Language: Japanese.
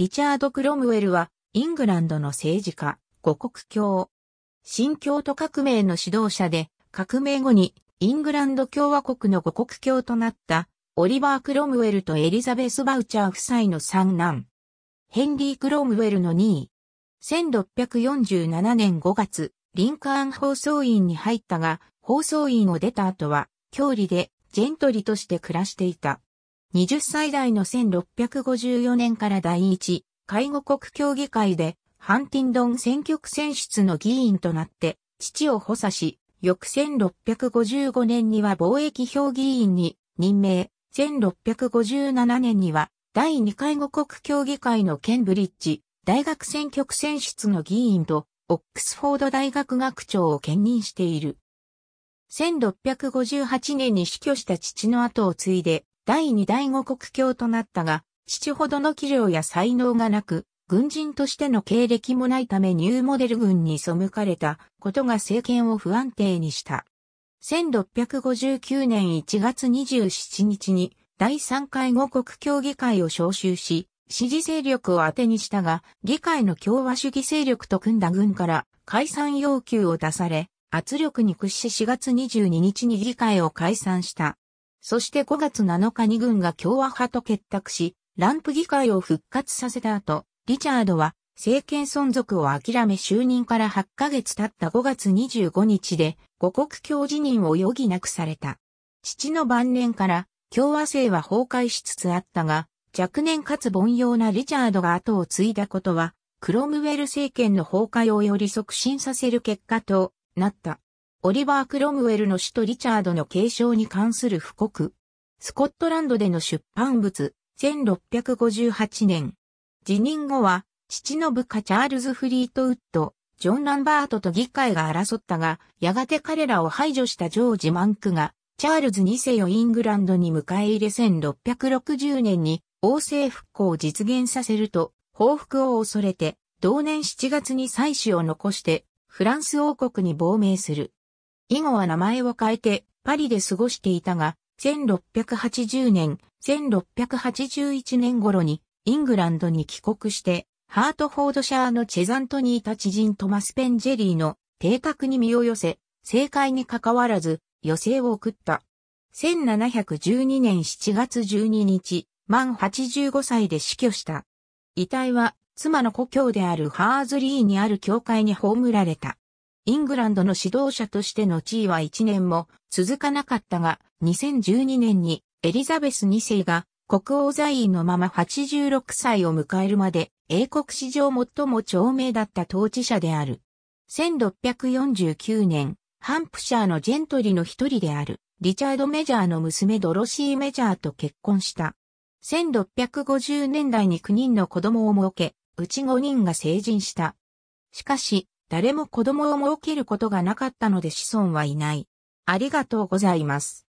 リチャード・クロムウェルは、イングランドの政治家、五国教。新教徒革命の指導者で、革命後にイングランド共和国の五国教となった、オリバー・クロムウェルとエリザベス・バウチャー夫妻の三男。ヘンリー・クロムウェルの2位。1647年5月、リンカーン放送員に入ったが、放送員を出た後は、郷里で、ジェントリとして暮らしていた。20歳代の1654年から第一、介護国協議会で、ハンティンドン選挙区選出の議員となって、父を補佐し、翌1655年には貿易評議員に任命、1657年には第2介護国協議会のケンブリッジ大学選挙区選出の議員とオックスフォード大学学長を兼任している。1658年に死去した父の後を継いで第二第五国境となったが、父ほどの器量や才能がなく、軍人としての経歴もないためニューモデル軍に背かれたことが政権を不安定にした。1659年1月27日に第3回五国協議会を招集し、支持勢力を当てにしたが、議会の共和主義勢力と組んだ軍から解散要求を出され、圧力に屈し4月22日に議会を解散した。そして5月7日に軍が共和派と結託し、ランプ議会を復活させた後、リチャードは政権存続を諦め就任から8ヶ月経った5月25日で五国教辞任を余儀なくされた。父の晩年から共和制は崩壊しつつあったが、若年かつ凡庸なリチャードが後を継いだことは、クロムウェル政権の崩壊をより促進させる結果となった。オリバー・クロムウェルの首都リチャードの継承に関する布告。スコットランドでの出版物、1658年。辞任後は、父の部下チャールズ・フリートウッド、ジョン・ランバートと議会が争ったが、やがて彼らを排除したジョージ・マンクが、チャールズ2世をイングランドに迎え入れ1660年に王政復興を実現させると報復を恐れて同年7月に妻子を残してフランス王国に亡命する。以後は名前を変えてパリで過ごしていたが、1680年、1681年頃にイングランドに帰国して、ハートフォードシャーのチェザントにいた知人トマス・ペンジェリーの邸宅に身を寄せ、政界に関わらず余生を送った。1712年7月12日、満85歳で死去した。遺体は妻の故郷であるハーズリーにある教会に葬られた。イングランドの指導者としての地位は1年も続かなかったが、2012年にエリザベス2世が国王在位のまま86歳を迎えるまで、英国史上最も長命だった統治者である。1649年、ハンプシャーのジェントリの一人である、リチャード・メジャーの娘ドロシー・メジャーと結婚した。1650年代に9人の子供を設け、うち5人が成人した。しかし、誰も子供を設けることがなかったので子孫はいない。ありがとうございます。